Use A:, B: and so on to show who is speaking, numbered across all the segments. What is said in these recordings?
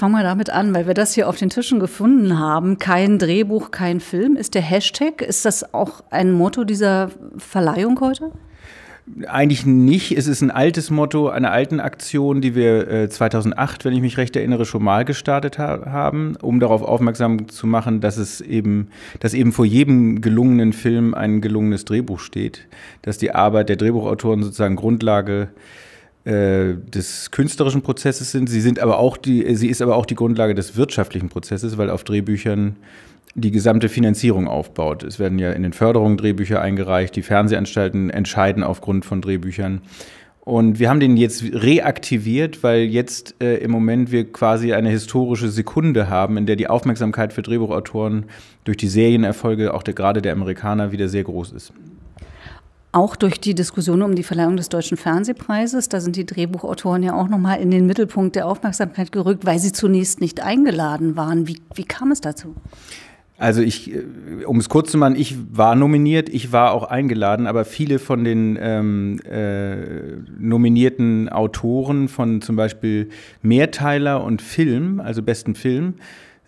A: fange mal damit an, weil wir das hier auf den Tischen gefunden haben. Kein Drehbuch, kein Film ist der Hashtag. Ist das auch ein Motto dieser Verleihung heute?
B: Eigentlich nicht. Es ist ein altes Motto einer alten Aktion, die wir 2008, äh, wenn ich mich recht erinnere, schon mal gestartet ha haben, um darauf aufmerksam zu machen, dass es eben, dass eben vor jedem gelungenen Film ein gelungenes Drehbuch steht, dass die Arbeit der Drehbuchautoren sozusagen Grundlage äh, äh, des künstlerischen Prozesses sind. Sie sind aber auch die, sie ist aber auch die Grundlage des wirtschaftlichen Prozesses, weil auf Drehbüchern die gesamte Finanzierung aufbaut. Es werden ja in den Förderungen Drehbücher eingereicht, die Fernsehanstalten entscheiden aufgrund von Drehbüchern. Und wir haben den jetzt reaktiviert, weil jetzt äh, im Moment wir quasi eine historische Sekunde haben, in der die Aufmerksamkeit für Drehbuchautoren durch die Serienerfolge auch der, gerade der Amerikaner wieder sehr groß ist
A: auch durch die Diskussion um die Verleihung des Deutschen Fernsehpreises. Da sind die Drehbuchautoren ja auch nochmal in den Mittelpunkt der Aufmerksamkeit gerückt, weil sie zunächst nicht eingeladen waren. Wie, wie kam es dazu?
B: Also ich, äh, um es kurz zu machen, ich war nominiert, ich war auch eingeladen, aber viele von den ähm, äh, nominierten Autoren von zum Beispiel Mehrteiler und Film, also besten Film,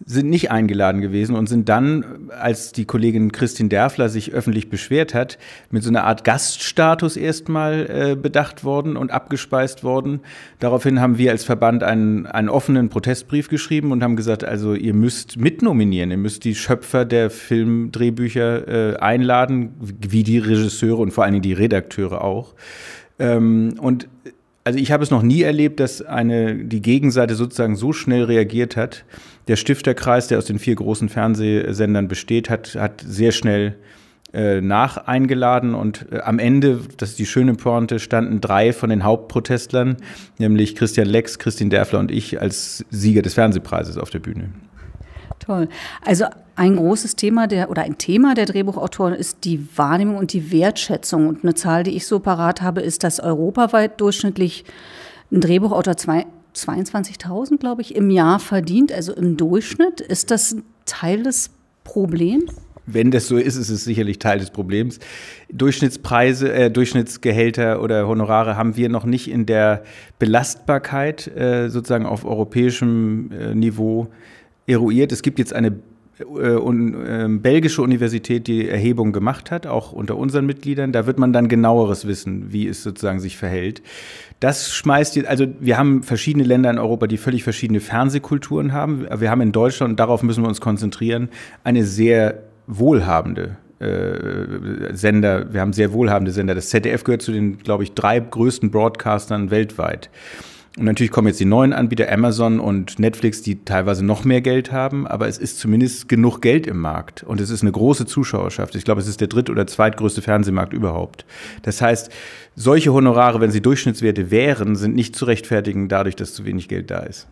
B: sind nicht eingeladen gewesen und sind dann, als die Kollegin Christine Derfler sich öffentlich beschwert hat, mit so einer Art Gaststatus erstmal äh, bedacht worden und abgespeist worden. Daraufhin haben wir als Verband einen, einen offenen Protestbrief geschrieben und haben gesagt, also ihr müsst mitnominieren, ihr müsst die Schöpfer der Filmdrehbücher äh, einladen, wie die Regisseure und vor allen Dingen die Redakteure auch. Ähm, und also ich habe es noch nie erlebt, dass eine, die Gegenseite sozusagen so schnell reagiert hat. Der Stifterkreis, der aus den vier großen Fernsehsendern besteht, hat, hat sehr schnell äh, nach eingeladen und äh, am Ende, das ist die schöne Pointe, standen drei von den Hauptprotestlern, nämlich Christian Lex, Christine Derfler und ich als Sieger des Fernsehpreises auf der Bühne.
A: Toll. Also ein großes Thema der oder ein Thema der Drehbuchautoren ist die Wahrnehmung und die Wertschätzung. Und eine Zahl, die ich so parat habe, ist, dass europaweit durchschnittlich ein Drehbuchautor 22.000, glaube ich, im Jahr verdient, also im Durchschnitt. Ist das Teil des Problems?
B: wenn das so ist, ist es sicherlich Teil des Problems. Durchschnittspreise, äh, Durchschnittsgehälter oder Honorare haben wir noch nicht in der Belastbarkeit äh, sozusagen auf europäischem äh, Niveau eruiert. Es gibt jetzt eine äh, ähm, belgische Universität die Erhebung gemacht hat, auch unter unseren Mitgliedern. Da wird man dann genaueres wissen, wie es sozusagen sich verhält. Das schmeißt jetzt, also wir haben verschiedene Länder in Europa, die völlig verschiedene Fernsehkulturen haben. Wir haben in Deutschland, und darauf müssen wir uns konzentrieren, eine sehr wohlhabende äh, Sender, wir haben sehr wohlhabende Sender. Das ZDF gehört zu den, glaube ich, drei größten Broadcastern weltweit. Und natürlich kommen jetzt die neuen Anbieter, Amazon und Netflix, die teilweise noch mehr Geld haben, aber es ist zumindest genug Geld im Markt und es ist eine große Zuschauerschaft. Ich glaube, es ist der dritt- oder zweitgrößte Fernsehmarkt überhaupt. Das heißt, solche Honorare, wenn sie Durchschnittswerte wären, sind nicht zu rechtfertigen dadurch, dass zu wenig Geld da ist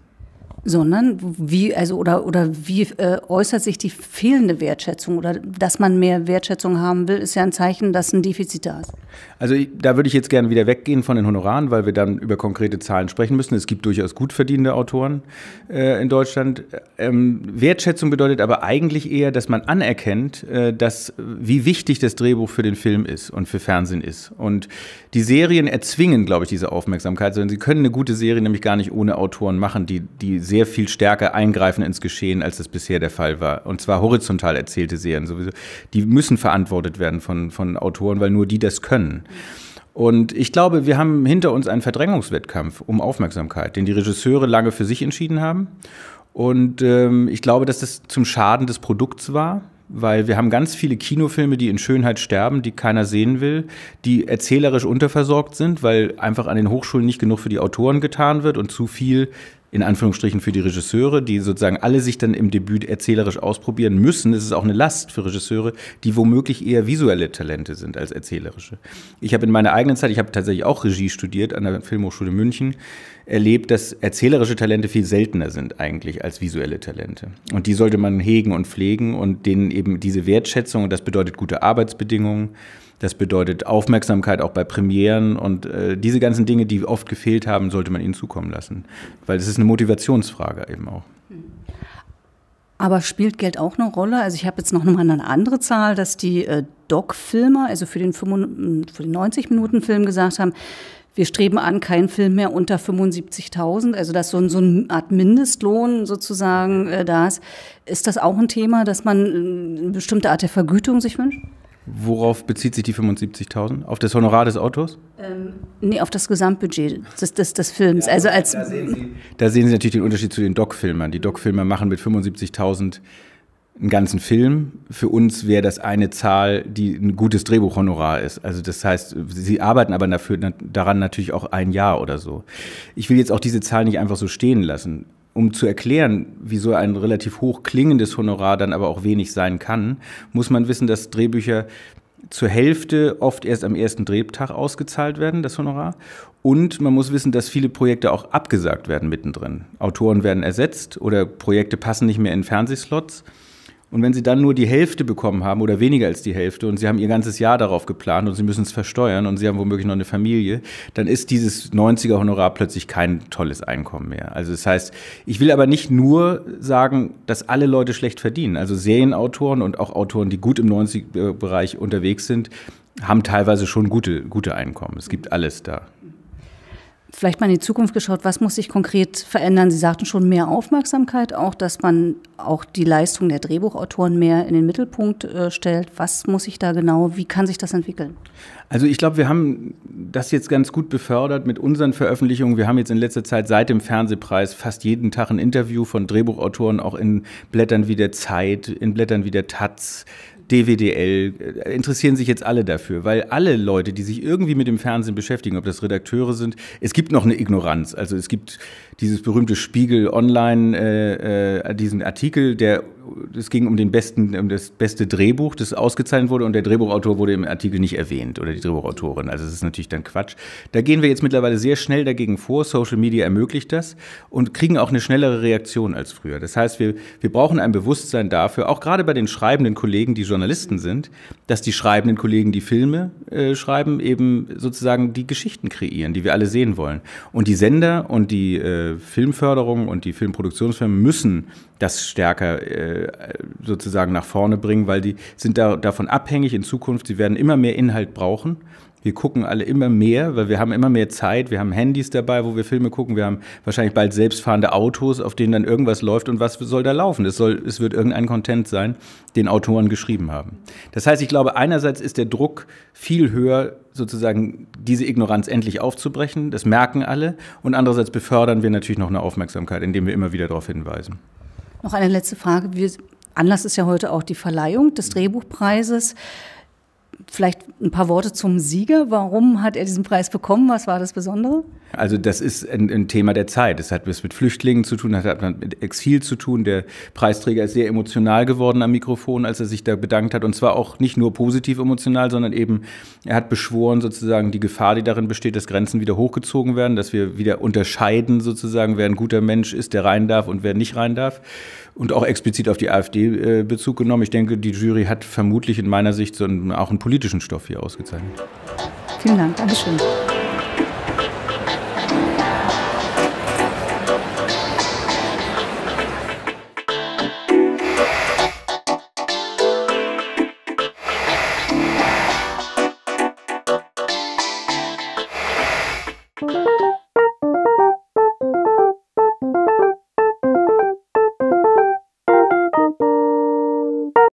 A: sondern wie also oder oder wie äh, äußert sich die fehlende Wertschätzung oder dass man mehr Wertschätzung haben will, ist ja ein Zeichen, dass ein Defizit da ist.
B: Also ich, da würde ich jetzt gerne wieder weggehen von den Honoraren, weil wir dann über konkrete Zahlen sprechen müssen. Es gibt durchaus gut verdienende Autoren äh, in Deutschland. Ähm, Wertschätzung bedeutet aber eigentlich eher, dass man anerkennt, äh, dass wie wichtig das Drehbuch für den Film ist und für Fernsehen ist. Und die Serien erzwingen, glaube ich, diese Aufmerksamkeit, sondern sie können eine gute Serie nämlich gar nicht ohne Autoren machen, die die sehr viel stärker eingreifen ins Geschehen, als das bisher der Fall war. Und zwar horizontal erzählte Serien sowieso. Die müssen verantwortet werden von, von Autoren, weil nur die das können. Und ich glaube, wir haben hinter uns einen Verdrängungswettkampf um Aufmerksamkeit, den die Regisseure lange für sich entschieden haben. Und ähm, ich glaube, dass das zum Schaden des Produkts war, weil wir haben ganz viele Kinofilme, die in Schönheit sterben, die keiner sehen will, die erzählerisch unterversorgt sind, weil einfach an den Hochschulen nicht genug für die Autoren getan wird und zu viel in Anführungsstrichen für die Regisseure, die sozusagen alle sich dann im Debüt erzählerisch ausprobieren müssen. ist Es auch eine Last für Regisseure, die womöglich eher visuelle Talente sind als erzählerische. Ich habe in meiner eigenen Zeit, ich habe tatsächlich auch Regie studiert an der Filmhochschule München, erlebt, dass erzählerische Talente viel seltener sind eigentlich als visuelle Talente. Und die sollte man hegen und pflegen und denen eben diese Wertschätzung, und das bedeutet gute Arbeitsbedingungen, das bedeutet Aufmerksamkeit auch bei Premieren und äh, diese ganzen Dinge, die oft gefehlt haben, sollte man ihnen zukommen lassen. Weil es ist eine Motivationsfrage eben auch.
A: Aber spielt Geld auch eine Rolle? Also ich habe jetzt noch mal eine andere Zahl, dass die äh, Doc-Filmer, also für den, 90-Minuten-Film gesagt haben, wir streben an, keinen Film mehr unter 75.000, also dass so, so eine Art Mindestlohn sozusagen äh, da ist. Ist das auch ein Thema, dass man äh, eine bestimmte Art der Vergütung sich wünscht?
B: Worauf bezieht sich die 75.000? Auf das Honorar des Autors?
A: Ähm, nee, auf das Gesamtbudget des, des, des Films. Ja, also als da sehen, Sie,
B: da, sehen Sie, natürlich den Unterschied zu den Doc-Filmern. Die Doc-Filmer machen mit 75.000 einen ganzen Film. Für uns wäre das eine Zahl, die ein gutes Drehbuchhonorar ist. Also das heißt, sie arbeiten aber dafür, daran natürlich auch ein Jahr oder so. Ich will jetzt auch diese Zahl nicht einfach so stehen lassen um zu erklären, wieso ein relativ hoch klingendes Honorar dann aber auch wenig sein kann, muss man wissen, dass Drehbücher zur Hälfte oft erst am ersten Drehtag ausgezahlt werden, das Honorar. Und man muss wissen, dass viele Projekte auch abgesagt werden mittendrin. Autoren werden ersetzt oder Projekte passen nicht mehr in Fernsehslots. Und wenn sie dann nur die Hälfte bekommen haben oder weniger als die Hälfte und sie haben ihr ganzes Jahr darauf geplant und sie müssen es versteuern und sie haben womöglich noch eine Familie, dann ist dieses 90er Honorar plötzlich kein tolles Einkommen mehr. Also das heißt, ich will aber nicht nur sagen, dass alle Leute schlecht verdienen. Also Serienautoren und auch Autoren, die gut im 90er äh, Bereich unterwegs sind, haben teilweise schon gute, gute Einkommen. Es gibt alles da
A: vielleicht mal in die Zukunft geschaut, was muss sich konkret verändern? Sie sagten schon mehr Aufmerksamkeit, auch dass man auch die Leistung der Drehbuchautoren mehr in den Mittelpunkt äh, stellt. Was muss sich da genau, wie kann sich das entwickeln?
B: Also ich glaube, wir haben das jetzt ganz gut befördert mit unseren Veröffentlichungen. Wir haben jetzt in letzter Zeit seit dem Fernsehpreis fast jeden Tag ein Interview von Drehbuchautoren, auch in Blättern wie der Zeit, in Blättern wie der Taz, DWDL, äh, interessieren sich jetzt alle dafür, weil alle Leute, die sich irgendwie mit dem Fernsehen beschäftigen, ob das Redakteure sind, es gibt noch eine Ignoranz. Also es gibt dieses berühmte Spiegel Online, äh, äh, diesen Artikel, der es ging um den besten, um das beste Drehbuch, das ausgezeichnet wurde und der Drehbuchautor wurde im Artikel nicht erwähnt oder die Drehbuchautorin. Also das ist natürlich dann Quatsch. Da gehen wir jetzt mittlerweile sehr schnell dagegen vor. Social Media ermöglicht das und kriegen auch eine schnellere Reaktion als früher. Das heißt, wir, wir brauchen ein Bewusstsein dafür, auch gerade bei den schreibenden Kollegen, die Journalisten sind, dass die schreibenden Kollegen, die Filme äh, schreiben, eben sozusagen die Geschichten kreieren, die wir alle sehen wollen. Und die Sender und die äh, Filmförderung und die Filmproduktionsfirmen müssen das stärker äh, äh, sozusagen nach vorne bringen, weil die sind da, davon abhängig in Zukunft, sie werden immer mehr Inhalt brauchen. Wir gucken alle immer mehr, weil wir haben immer mehr Zeit, wir haben Handys dabei, wo wir Filme gucken, wir haben wahrscheinlich bald selbstfahrende Autos, auf denen dann irgendwas läuft und was soll da laufen? Es, soll, es wird irgendein Content sein, den Autoren geschrieben haben. Das heißt, ich glaube, einerseits ist der Druck viel höher, sozusagen diese Ignoranz endlich aufzubrechen, das merken alle, und andererseits befördern wir natürlich noch eine Aufmerksamkeit, indem wir immer wieder darauf hinweisen.
A: Noch eine letzte Frage. Wir, Anlass ist ja heute auch die Verleihung des mhm. Drehbuchpreises. Vielleicht ein paar Worte zum Sieger. Warum hat er diesen Preis bekommen? Was war das Besondere?
B: Also das ist ein, ein Thema der Zeit. Das hat was mit Flüchtlingen zu tun, das hat was mit Exil zu tun. Der Preisträger ist sehr emotional geworden am Mikrofon, als er sich da bedankt hat. Und zwar auch nicht nur positiv emotional, sondern eben, er hat beschworen sozusagen die Gefahr, die darin besteht, dass Grenzen wieder hochgezogen werden, dass wir wieder unterscheiden sozusagen, wer ein guter Mensch ist, der rein darf und wer nicht rein darf und auch explizit auf die AfD äh, Bezug genommen. Ich denke, die Jury hat vermutlich in meiner Sicht so einen, auch einen politischen Stoff hier ausgezeichnet.
A: Vielen Dank, Dankeschön.